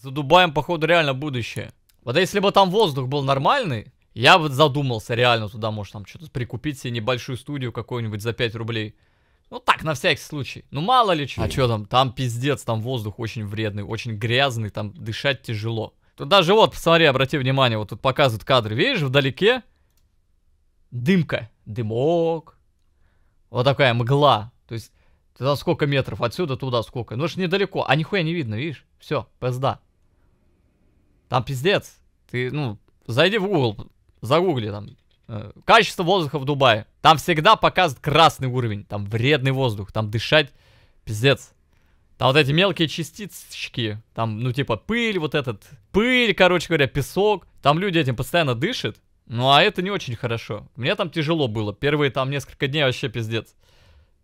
За Дубаем, походу, реально будущее. Вот если бы там воздух был нормальный, я бы задумался реально туда, может, там что-то прикупить себе небольшую студию какую-нибудь за 5 рублей. Ну так, на всякий случай. Ну мало ли чего. А что там? Там пиздец, там воздух очень вредный, очень грязный, там дышать тяжело. Тут даже вот, посмотри, обрати внимание, вот тут показывают кадры. Видишь, вдалеке дымка, дымок. Вот такая мгла. То есть, туда сколько метров, отсюда туда сколько. Ну, ж недалеко, а нихуя не видно, видишь? Все, пизда. Там пиздец. Ты, ну, зайди в Google, загугли там. Э, качество воздуха в Дубае. Там всегда показывает красный уровень. Там вредный воздух. Там дышать пиздец. Там вот эти мелкие частицы, Там, ну, типа, пыль, вот этот. Пыль, короче говоря, песок. Там люди этим постоянно дышат. Ну, а это не очень хорошо. Мне там тяжело было. Первые там несколько дней вообще пиздец.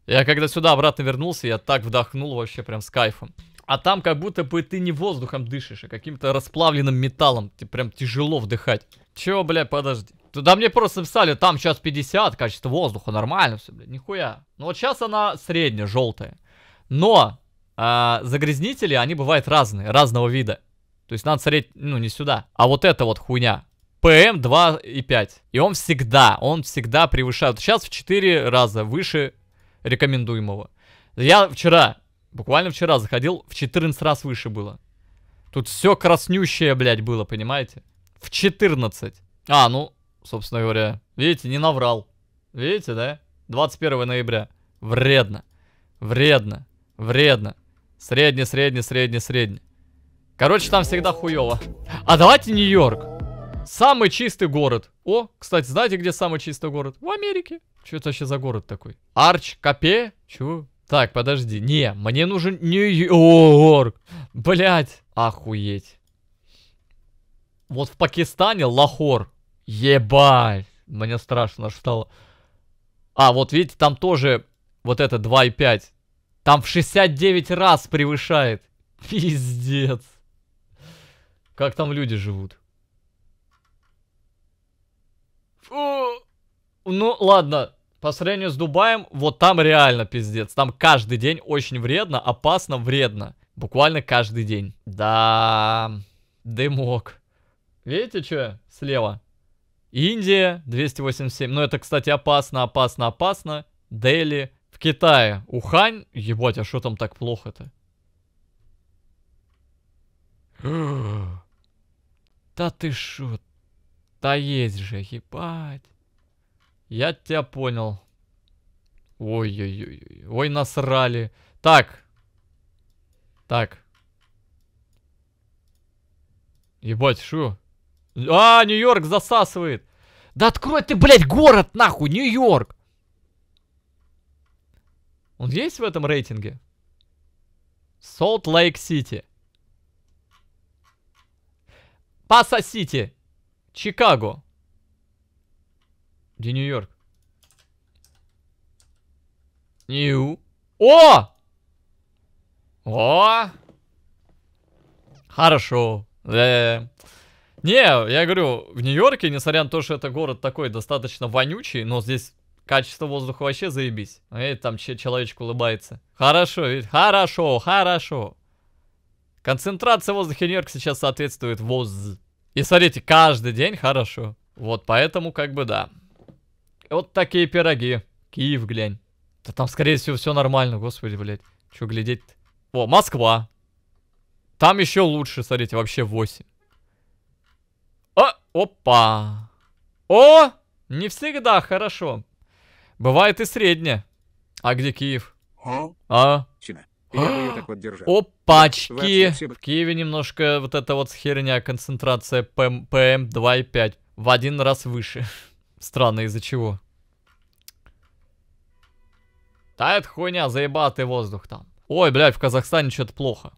Я когда сюда обратно вернулся, я так вдохнул вообще прям с кайфом. А там как будто бы ты не воздухом дышишь, а каким-то расплавленным металлом. Ты прям тяжело вдыхать. Чего, бля, подожди. Туда мне просто писали, там сейчас 50, качество воздуха, нормально все, блядь, нихуя. Но ну вот сейчас она средняя, желтая. Но э, загрязнители, они бывают разные, разного вида. То есть надо смотреть, ну, не сюда. А вот эта вот хуйня. ПМ 2,5. И он всегда, он всегда превышает. Сейчас в 4 раза выше рекомендуемого. Я вчера Буквально вчера заходил, в 14 раз выше было. Тут все краснющее, блядь, было, понимаете? В 14. А, ну, собственно говоря, видите, не наврал. Видите, да? 21 ноября. Вредно. Вредно. Вредно. Средне, средне, средне, средне. Короче, там всегда хуево. А давайте Нью-Йорк. Самый чистый город. О, кстати, знаете, где самый чистый город? В Америке. Что это вообще за город такой? Арч, Капе? Чего? Так, подожди. Не, мне нужен Нью-Йорк. Блять. Охуеть. Вот в Пакистане Лахор. Ебать. Мне страшно стало. А, вот видите, там тоже вот это 2,5. Там в 69 раз превышает. Пиздец. Как там люди живут? Фу. Ну, ладно. По сравнению с Дубаем, вот там реально пиздец. Там каждый день очень вредно, опасно, вредно. Буквально каждый день. Да, дымок. Видите, что слева? Индия 287. Ну, это, кстати, опасно, опасно, опасно. Дели. В Китае. Ухань. Ебать, а что там так плохо-то? да ты шо? Да есть же, ебать. Я тебя понял. Ой-ой-ой. Ой, насрали. Так. Так. Ебать, шо? А, Нью-Йорк засасывает. Да открой ты, блядь, город нахуй, Нью-Йорк. Он есть в этом рейтинге? Солт-Лейк-Сити. Пасо-Сити. Чикаго. Где Нью-Йорк? Нью. О! О! Хорошо. Э Не, я говорю, в Нью-Йорке, несмотря на то, что это город такой достаточно вонючий, но здесь качество воздуха вообще заебись. А Эй, там человечек улыбается. Хорошо, ведь хорошо, хорошо. Концентрация воздуха Нью-Йорка сейчас соответствует воз. И смотрите, каждый день хорошо. Вот поэтому как бы да. Вот такие пироги. Киев, глянь. Да там, скорее всего, все нормально, господи, блядь. Че глядеть-то? О, Москва. Там еще лучше, смотрите, вообще 8. О, а, опа. О, не всегда хорошо. Бывает и средняя. А где Киев? А? Опачки! В Киеве немножко вот эта вот херня, концентрация ПМ 2,5 в один раз выше. Странно, из-за чего? Да это хуйня, заебатый воздух там. Ой, блядь, в Казахстане что-то плохо.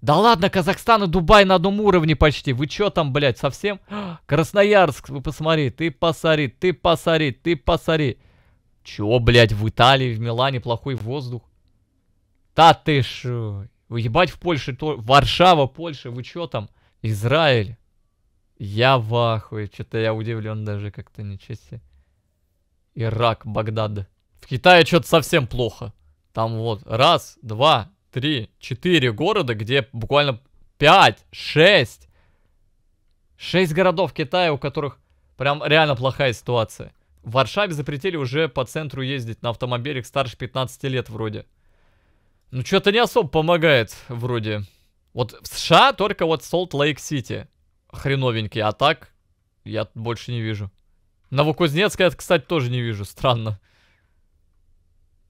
Да ладно, Казахстан и Дубай на одном уровне почти. Вы чё там, блядь, совсем? А, Красноярск, вы посмотри, ты посмотри, ты посмотри, ты посмотри. Чё, блядь, в Италии, в Милане плохой воздух? Да ты шо. Ебать в Польше, то... Варшава, Польша, вы чё там? Израиль. Я в ахуе, что-то я удивлен даже как-то, нечестие. Ирак, Багдад. В Китае что-то совсем плохо. Там вот раз, два, три, четыре города, где буквально пять, шесть. Шесть городов Китая, у которых прям реально плохая ситуация. В Варшаве запретили уже по центру ездить на автомобилях старше 15 лет вроде. Ну, что-то не особо помогает вроде. Вот в США только вот Солт-Лейк-Сити хреновенький. А так, я больше не вижу. Новокузнецка я, кстати, тоже не вижу. Странно.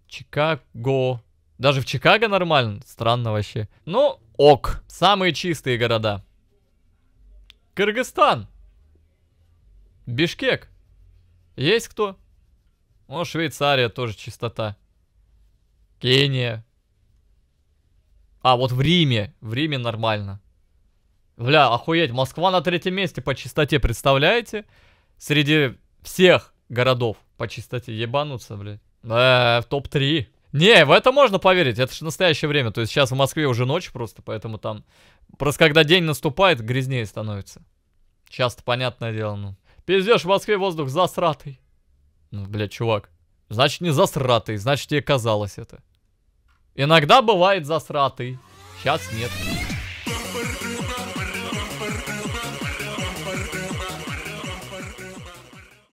Чикаго. Даже в Чикаго нормально. Странно вообще. Ну, ок. Самые чистые города. Кыргызстан. Бишкек. Есть кто? О, Швейцария тоже чистота. Кения. А, вот в Риме. В Риме нормально. Бля, охуеть, Москва на третьем месте по чистоте, представляете? Среди всех городов по чистоте ебануться, бля, Эээ, в топ-3. Не, в это можно поверить, это же настоящее время. То есть сейчас в Москве уже ночь просто, поэтому там... Просто когда день наступает, грязнее становится. Часто понятное дело, ну. Пиздешь, в Москве воздух засратый. Ну, бля, чувак. Значит, не засратый, значит, тебе казалось это. Иногда бывает засратый. Сейчас нет.